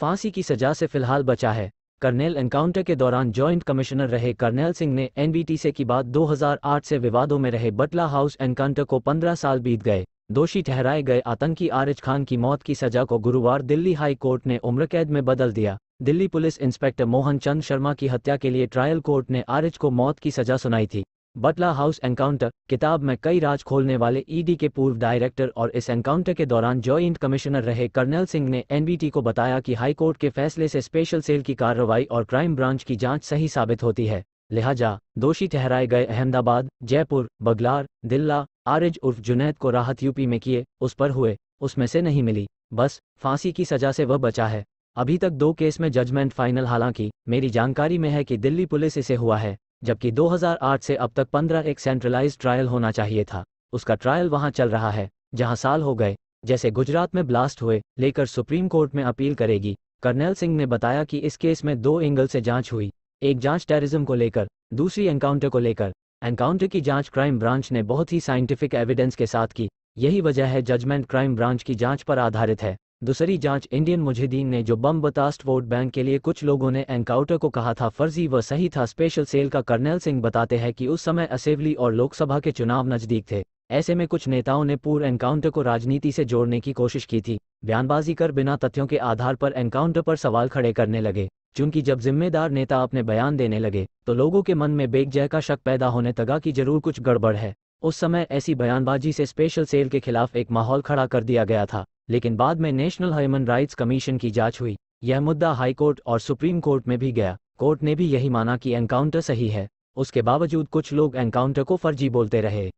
फांसी की सजा से फिलहाल बचा है कर्नेल एनकाउंटर के दौरान जॉइंट कमिश्नर रहे कर्नेल सिंह ने एनबीटीसी की बात 2008 से विवादों में रहे बटला हाउस एनकाउंटर को 15 साल बीत गए दोषी ठहराए गए आतंकी आरिज खान की मौत की सजा को गुरुवार दिल्ली हाई कोर्ट ने उम्र कैद में बदल दिया दिल्ली पुलिस इंस्पेक्टर मोहन चंद शर्मा की हत्या के लिए ट्रायल कोर्ट ने आरिज को मौत की सजा सुनाई थी बटला हाउस एनकाउंटर किताब में कई राज खोलने वाले ईडी e के पूर्व डायरेक्टर और इस एनकाउंटर के दौरान जॉइंट कमिश्नर रहे कर्नल सिंह ने एनबीटी को बताया कि हाईकोर्ट के फैसले से स्पेशल सेल की कार्रवाई और क्राइम ब्रांच की जांच सही साबित होती है लिहाजा दोषी ठहराए गए अहमदाबाद जयपुर बगलार दिल्ला आरिज उर्फ जुनैद को राहत यूपी में किए उस पर हुए उसमें से नहीं मिली बस फांसी की सजा से वह बचा है अभी तक दो केस में जजमेंट फाइनल हालांकि मेरी जानकारी में है कि दिल्ली पुलिस इसे हुआ है जबकि 2008 से अब तक 15 एक सेंट्रलाइज ट्रायल होना चाहिए था उसका ट्रायल वहां चल रहा है जहां साल हो गए जैसे गुजरात में ब्लास्ट हुए लेकर सुप्रीम कोर्ट में अपील करेगी कर्नल सिंह ने बताया कि इस केस में दो एंगल से जांच हुई एक जांच टेररिज्म को लेकर दूसरी एनकाउंटर को लेकर एनकाउंटर की जांच क्राइम ब्रांच ने बहुत ही साइंटिफिक एविडेंस के साथ की यही वजह है जजमेंट क्राइम ब्रांच की जांच पर आधारित है दूसरी जांच इंडियन मुजहिदीन ने जो बम बतास्ट वोट बैंक के लिए कुछ लोगों ने एनकाउंटर को कहा था फर्जी व सही था स्पेशल सेल का कर्नल सिंह बताते हैं कि उस समय असेंबली और लोकसभा के चुनाव नजदीक थे ऐसे में कुछ नेताओं ने पूर्व एनकाउंटर को राजनीति से जोड़ने की कोशिश की थी बयानबाजी कर बिना तथ्यों के आधार पर एनकाउंटर पर सवाल खड़े करने लगे चूंकि जब जिम्मेदार नेता अपने बयान देने लगे तो लोगों के मन में बेग जय का शक पैदा होने लगा कि जरूर कुछ गड़बड़ है उस समय ऐसी बयानबाजी से स्पेशल सेल के खिलाफ एक माहौल खड़ा कर दिया गया था लेकिन बाद में नेशनल ह्यूमन राइट्स कमीशन की जांच हुई यह मुद्दा हाईकोर्ट और सुप्रीम कोर्ट में भी गया कोर्ट ने भी यही माना कि एनकाउंटर सही है उसके बावजूद कुछ लोग एनकाउंटर को फर्जी बोलते रहे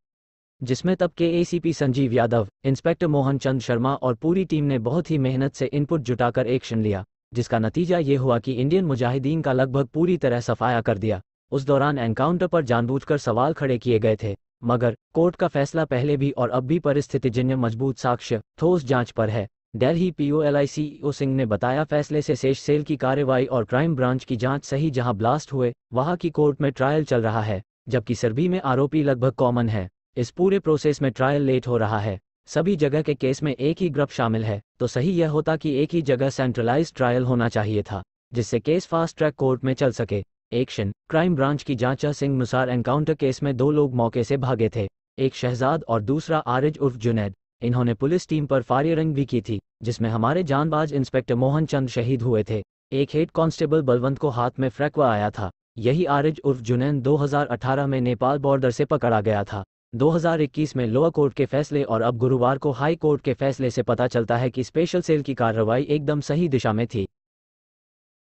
जिसमें तब के एसीपी संजीव यादव इंस्पेक्टर मोहन चंद शर्मा और पूरी टीम ने बहुत ही मेहनत से इनपुट जुटाकर एक्शन लिया जिसका नतीजा ये हुआ कि इंडियन मुजाहिदीन का लगभग पूरी तरह सफाया कर दिया उस दौरान एनकाउंटर पर जानबूझकर सवाल खड़े किए गए थे मगर कोर्ट का फैसला पहले भी और अब भी परिस्थिति जिन्य मजबूत साक्ष्य ठोस जांच पर है डेल्ही पीओएलआई सीईओ सिंह ने बताया फैसले से शेष सेल की कार्रवाई और क्राइम ब्रांच की जांच सही जहां ब्लास्ट हुए वहां की कोर्ट में ट्रायल चल रहा है जबकि सरबी में आरोपी लगभग कॉमन है इस पूरे प्रोसेस में ट्रायल लेट हो रहा है सभी जगह के केस में एक ही ग्रुप शामिल है तो सही यह होता कि एक ही जगह सेंट्रलाइज ट्रायल होना चाहिए था जिससे केस फास्ट ट्रैक कोर्ट में चल सके एक्शन क्राइम ब्रांच की जांच सिंह मुसार एनकाउंटर केस में दो लोग मौके से भागे थे एक शहजाद और दूसरा आरिज उर्फ जुनैद इन्होंने पुलिस टीम पर फायरिंग भी की थी जिसमें हमारे जानबाज इंस्पेक्टर मोहन चंद शहीद हुए थे एक हेड कांस्टेबल बलवंत को हाथ में फ्रैक्वा आया था यही आरिज उर्फ जुनैन 2018 में नेपाल बॉर्डर से पकड़ा गया था 2021 में लोअर कोर्ट के फैसले और अब गुरुवार को हाई कोर्ट के फैसले से पता चलता है कि स्पेशल सेल की कार्रवाई एकदम सही दिशा में थी